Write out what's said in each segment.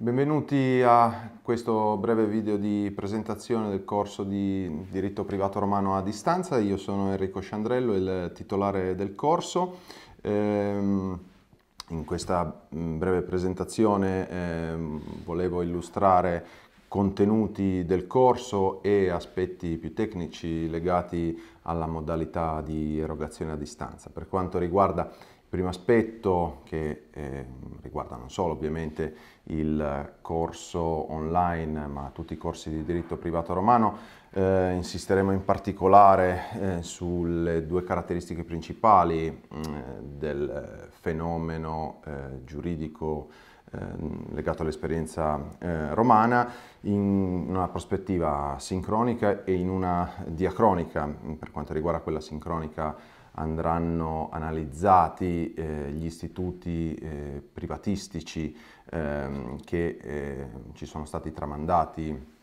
Benvenuti a questo breve video di presentazione del corso di diritto privato romano a distanza. Io sono Enrico Sciandrello, il titolare del corso. Ehm, in questa mm, breve presentazione ehm, volevo illustrare contenuti del corso e aspetti più tecnici legati alla modalità di erogazione a distanza. Per quanto riguarda primo aspetto che eh, riguarda non solo ovviamente il corso online ma tutti i corsi di diritto privato romano, eh, insisteremo in particolare eh, sulle due caratteristiche principali mm, del eh, fenomeno eh, giuridico ehm, legato all'esperienza eh, romana in una prospettiva sincronica e in una diacronica per quanto riguarda quella sincronica andranno analizzati eh, gli istituti eh, privatistici ehm, che eh, ci sono stati tramandati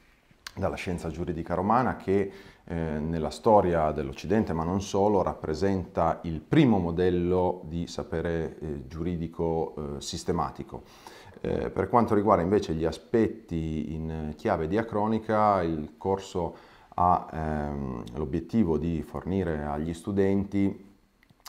dalla scienza giuridica romana che eh, nella storia dell'Occidente, ma non solo, rappresenta il primo modello di sapere eh, giuridico sistematico. per quanto riguarda invece gli aspetti in chiave diacronica, il corso ha ehm, l'obiettivo di fornire agli studenti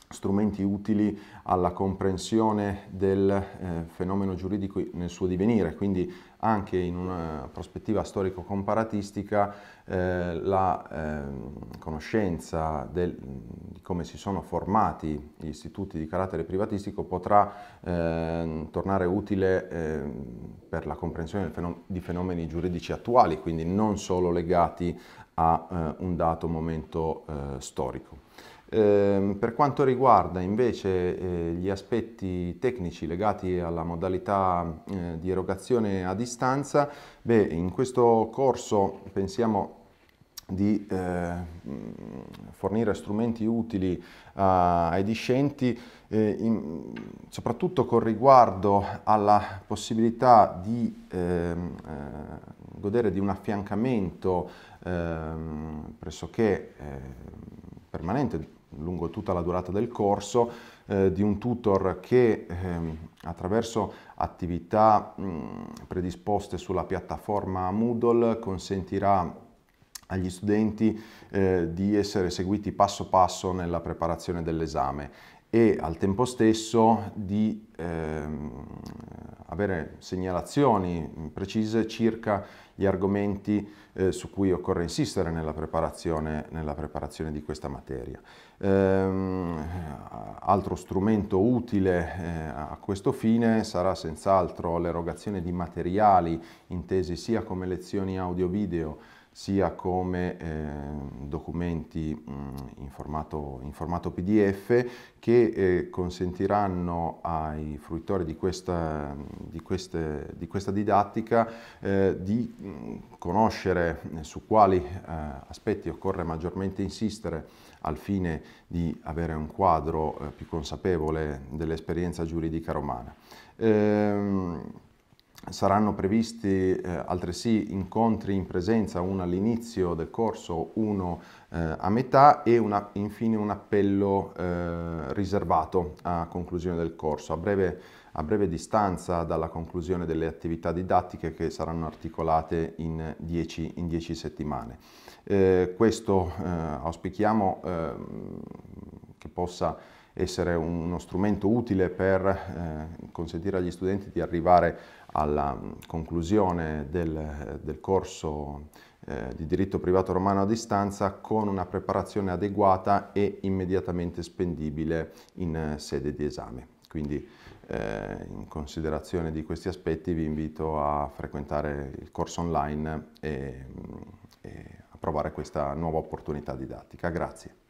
strumenti utili alla comprensione del eh, fenomeno giuridico nel suo divenire, quindi anche in una prospettiva storico-comparatistica eh, la eh, conoscenza del, di come si sono formati gli istituti di carattere privatistico potrà eh, tornare utile ehm, per la comprensione fenom di fenomeni giuridici attuali, quindi non solo legati a eh, un dato momento eh, storico. Eh, per quanto riguarda invece eh, gli aspetti tecnici legati alla modalità eh, di erogazione a distanza, distanza? Beh, in questo corso pensiamo di eh, fornire strumenti utili uh, ai discenti, eh, in, soprattutto con riguardo alla possibilità di ehm, eh, godere di un affiancamento ehm, pressoché eh, permanente lungo tutta la durata del corso eh, di un tutor che ehm, attraverso attività mh, predisposte sulla piattaforma Moodle consentirà agli studenti eh, di essere seguiti passo passo nella preparazione dell'esame e al tempo stesso di avere segnalazioni mm, precise circa gli argomenti eh, su cui occorre insistere nella preparazione, nella preparazione di questa materia. Ehm, altro strumento utile eh, a questo fine sarà senz'altro l'erogazione di materiali intesi sia come lezioni audio-video sia come eh, documenti mh, in, formato, in, formato, PDF che eh, consentiranno ai fruitori di questa, di queste, di questa didattica eh, di mh, conoscere su quali eh, aspetti occorre maggiormente insistere al fine di avere un quadro eh, più consapevole dell'esperienza giuridica romana. Ehm, Saranno previsti eh, altresì incontri in presenza, uno all'inizio del corso, uno eh, a metà e una, infine un appello eh, riservato a conclusione del corso. A breve, a breve, distanza dalla conclusione delle attività didattiche che saranno articolate in 10 settimane. Eh, questo eh, auspichiamo ehm, che possa essere uno strumento utile per eh, consentire agli studenti di arrivare alla mm, conclusione del, eh, del corso eh, di diritto privato romano a distanza con una preparazione adeguata e immediatamente spendibile in eh, sede di esame. Quindi eh, in considerazione di questi aspetti vi invito a frequentare il corso online e, mm, e a provare questa nuova opportunità didattica. Grazie.